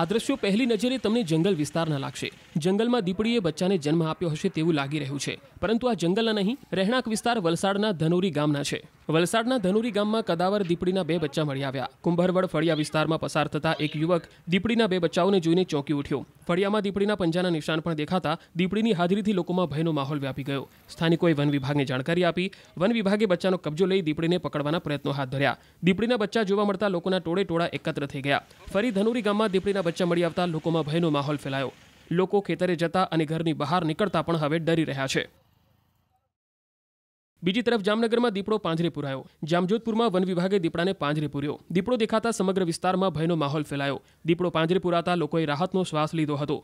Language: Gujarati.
આ દ્રશ્યો પહેલી નજરે તમને જંગલ વિસ્તારના લાગશે જંગલમાં દીપડીએ બચ્ચાને જન્મ આપ્યો હશે તેવું લાગી રહ્યું છે પરંતુ આ જંગલના નહીં રહેણાંક વિસ્તાર વલસાડના ધનોરી ગામના છે વલસાડના ધનુરી ગામમાં કદાવર દીપડીના બે બચ્ચા મળી આવ્યા કુંભરવડ ફળિયા વિસ્તારમાં પસાર થતા એક યુવક દીપડીના બે બચ્ચાઓને જોઈને ચોંકી ઉઠ્યો ફળિયામાં દીપડીના પંજાના નિશાન પણ દેખાતા દીપડીની હાજરીથી લોકોમાં ભયનો માહોલ વ્યાપી ગયો સ્થાનિકોએ વન વિભાગને જાણકારી આપી વન વિભાગે બચ્ચાનો કબજો લઈ દીપડીને પકડવાના પ્રયત્નો હાથ ધર્યા દીપડીના બચ્ચા જોવા મળતા લોકોના ટોળે ટોળા એકત્ર થઈ ગયા ફરી ધનુરી ગામમાં દીપડીના બચ્ચા મળી આવતા લોકોમાં ભયનો માહોલ ફેલાયો લોકો ખેતરે જતા અને ઘરની બહાર નીકળતા પણ હવે ડરી રહ્યા છે બીજી તરફ જામનગરમાં દીપડો પાંજરે પુરાયો જામજોધપુરમાં વન વિભાગે દીપડાને પાંજરે પૂર્યો દીપડો દેખાતા સમગ્ર વિસ્તારમાં ભયનો માહોલ ફેલાયો દીપડો પાંજરે પુરાતા લોકોએ રાહતનો શ્વાસ લીધો હતો